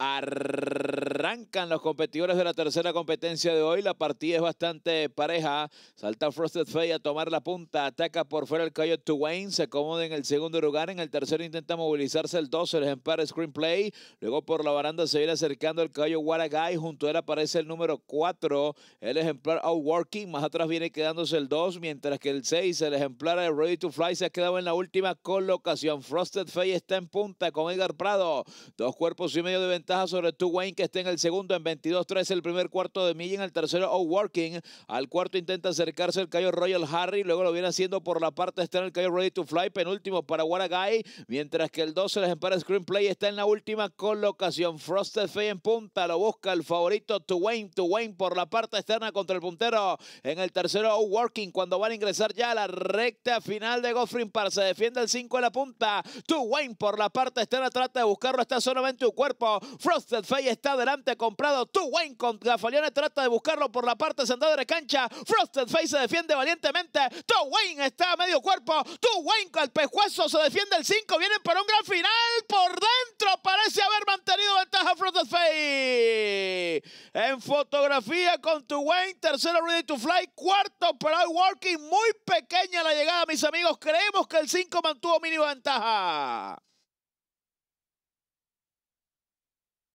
Arrancan los competidores de la tercera competencia de hoy. La partida es bastante pareja. Salta Frosted Fay a tomar la punta. Ataca por fuera el Coyote to Wayne. Se acomoda en el segundo lugar. En el tercero intenta movilizarse el 2. el ejemplar Screenplay. Luego por la baranda se viene acercando el Coyote Waragai. Junto a él aparece el número 4, el ejemplar Outworking. Más atrás viene quedándose el 2, mientras que el 6, el ejemplar Ready to Fly, se ha quedado en la última colocación. Frosted Fay está en punta con Edgar Prado. Dos cuerpos y medio de ventaja sobre Two Wayne, que está en el segundo en 22-3, el primer cuarto de milla. En el tercero, O'Working. Oh, Al cuarto intenta acercarse el Cayo Royal Harry. Luego lo viene haciendo por la parte externa el Cayo Ready to Fly. Penúltimo para Waragai, Mientras que el 12, el Empire Screenplay, está en la última colocación. Frosted Fay en punta. Lo busca el favorito To Wayne. To Wayne por la parte externa contra el puntero. En el tercero, O'Working. Oh, cuando van a ingresar ya a la recta final de Goffrin Park. Se defiende el 5 de la punta. To Wayne por la parte externa trata de buscarlo. Está solamente un cuerpo. Frosted Face está adelante, comprado. Tu Wayne con Falione trata de buscarlo por la parte central de la cancha. Frosted Face se defiende valientemente. Tu Wayne está a medio cuerpo. Tu Wayne con el pescuezo se defiende el 5. Vienen para un gran final. Por dentro parece haber mantenido ventaja Frosted Face. En fotografía con Tu Wayne. Tercero Ready to Fly. Cuarto hay Walking. Muy pequeña la llegada, mis amigos. Creemos que el 5 mantuvo mínima ventaja.